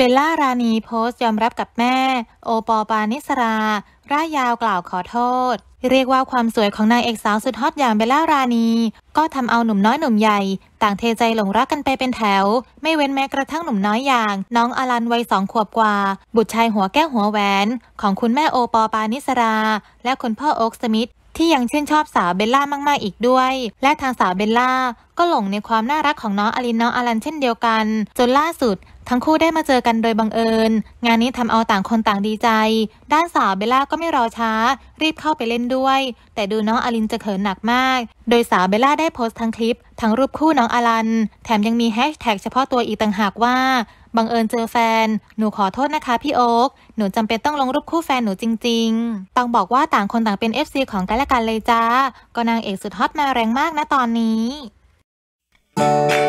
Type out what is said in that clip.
เบลล่ารานีโพสต์ยอมรับกับแม่โอปอปานิสราร่ายยาวกล่าวขอโทษ เรียกว่าความสวยของนางเอกสาวสุดฮอตอย่างเบลล่ารานีก็ทำเอาหนุ่มน้อยหนุ่มใหญ่ ต่างเทใจหลงรักกันไปเป็นแถว ไม่เว้นแม้กระทั่งหนุ่มน้อยอย่าง น้องอลันวัยสองขวบกว่า บุตรชายหัวแก้วหัวแหวน ของคุณแม่โอปอปานิสรา และคุณพ่อโอ๊กสมิธที่ยังชื่นชอบสาวเบลล่ามากๆอีกด้วย และทางสาวเบลล่าก็หลงในความน่ารักของน้องอลินน้องอลันเช่นเดียวกัน จนล่าสุดทั้งคู่ได้มาเจอกันโดยบังเอิญ งานนี้ทำเอาต่างคนต่างดีใจ ด้านสาวเบลล่าก็ไม่รอช้า รีบเข้าไปเล่นด้วย แต่ดูน้องอลินจะเขินหนักมาก โดยสาวเบลล่าได้โพสต์ทั้งคลิป ทั้งรูปคู่น้องอลัน แถมยังมีแฮชแท็กเฉพาะตัวอีกต่างหากว่า บังเอิญเจอแฟน หนูขอโทษนะคะพี่โอ๊คหนูจำเป็นต้องลงรูปคู่แฟนหนูจริง ๆต้องบอกว่าต่างคนต่างเป็น FC ของกันและกันเลยจ้าก็นางเอกสุดฮอตมาแรงมากนะตอนนี้